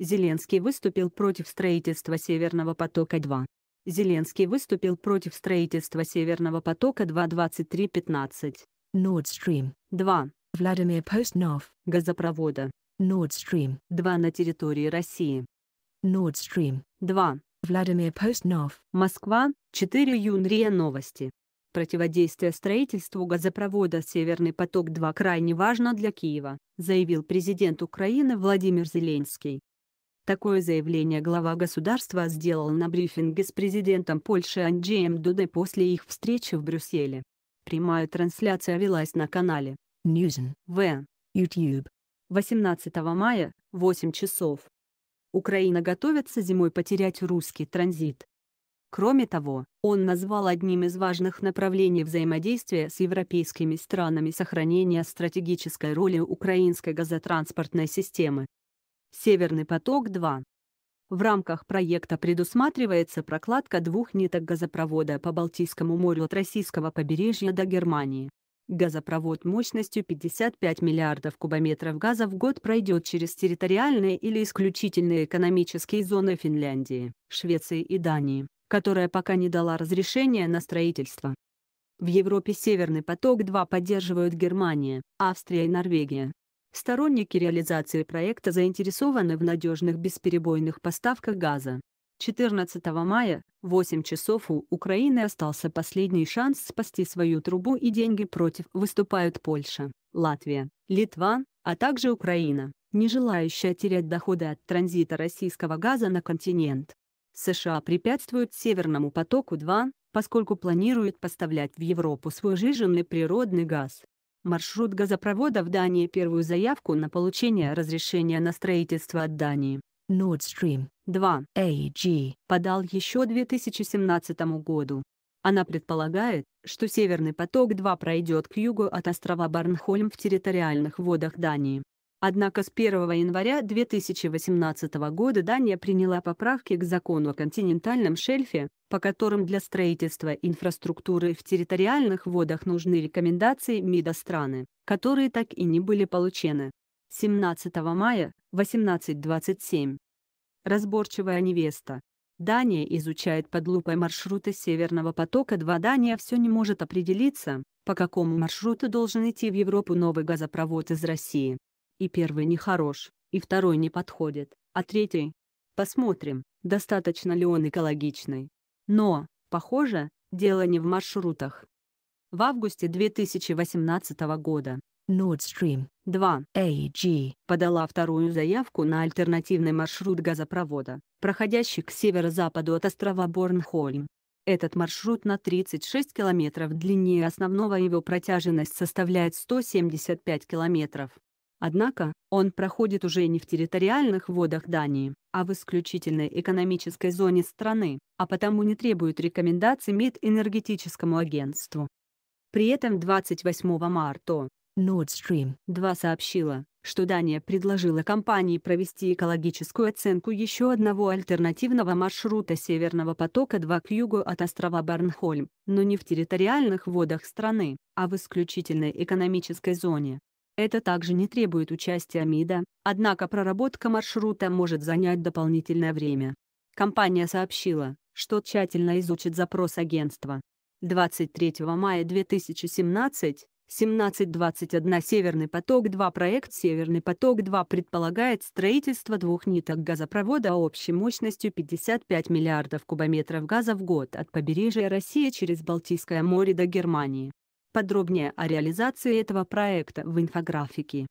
Зеленский выступил против строительства Северного потока-2. Зеленский выступил против строительства Северного потока-2 23.15. Nord Stream 2. Владимир Постнов. Газопровода. Nord Stream 2 на территории России. Nord Stream 2. Владимир Постнов. Москва, 4 июня новости. Противодействие строительству газопровода «Северный поток-2» крайне важно для Киева, заявил президент Украины Владимир Зеленский. Такое заявление глава государства сделал на брифинге с президентом Польши Анджеем Дудой после их встречи в Брюсселе. Прямая трансляция велась на канале Newsen в YouTube 18 мая, 8 часов. Украина готовится зимой потерять русский транзит. Кроме того, он назвал одним из важных направлений взаимодействия с европейскими странами сохранение стратегической роли украинской газотранспортной системы. «Северный поток-2». В рамках проекта предусматривается прокладка двух ниток газопровода по Балтийскому морю от российского побережья до Германии. Газопровод мощностью 55 миллиардов кубометров газа в год пройдет через территориальные или исключительные экономические зоны Финляндии, Швеции и Дании, которая пока не дала разрешения на строительство. В Европе «Северный поток-2» поддерживают Германия, Австрия и Норвегия, Сторонники реализации проекта заинтересованы в надежных бесперебойных поставках газа. 14 мая, 8 часов у Украины остался последний шанс спасти свою трубу и деньги против выступают Польша, Латвия, Литва, а также Украина, не желающая терять доходы от транзита российского газа на континент. США препятствуют Северному потоку-2, поскольку планируют поставлять в Европу свой жиженный природный газ маршрут газопровода в Дании первую заявку на получение разрешения на строительство от Дании. Nord Stream 2 AG подал еще 2017 году. Она предполагает, что «Северный поток-2» пройдет к югу от острова Барнхольм в территориальных водах Дании. Однако с 1 января 2018 года Дания приняла поправки к закону о континентальном шельфе, по которым для строительства инфраструктуры в территориальных водах нужны рекомендации МИДа страны, которые так и не были получены. 17 мая, 18.27. Разборчивая невеста. Дания изучает под лупой маршруты Северного потока-2. Дания все не может определиться, по какому маршруту должен идти в Европу новый газопровод из России. И первый нехорош, и второй не подходит, а третий... Посмотрим, достаточно ли он экологичный. Но, похоже, дело не в маршрутах. В августе 2018 года Nord Stream 2 AG подала вторую заявку на альтернативный маршрут газопровода, проходящий к северо-западу от острова Борнхольм. Этот маршрут на 36 километров длиннее основного его протяженность составляет 175 километров. Однако, он проходит уже не в территориальных водах Дании, а в исключительной экономической зоне страны, а потому не требует рекомендаций энергетическому агентству. При этом 28 марта Nord Stream 2 сообщила, что Дания предложила компании провести экологическую оценку еще одного альтернативного маршрута Северного потока-2 к югу от острова Барнхольм, но не в территориальных водах страны, а в исключительной экономической зоне. Это также не требует участия МИДа, однако проработка маршрута может занять дополнительное время. Компания сообщила, что тщательно изучит запрос агентства. 23 мая 2017 17.21 «Северный поток-2» проект «Северный поток-2» предполагает строительство двух ниток газопровода общей мощностью 55 миллиардов кубометров газа в год от побережья России через Балтийское море до Германии. Подробнее о реализации этого проекта в инфографике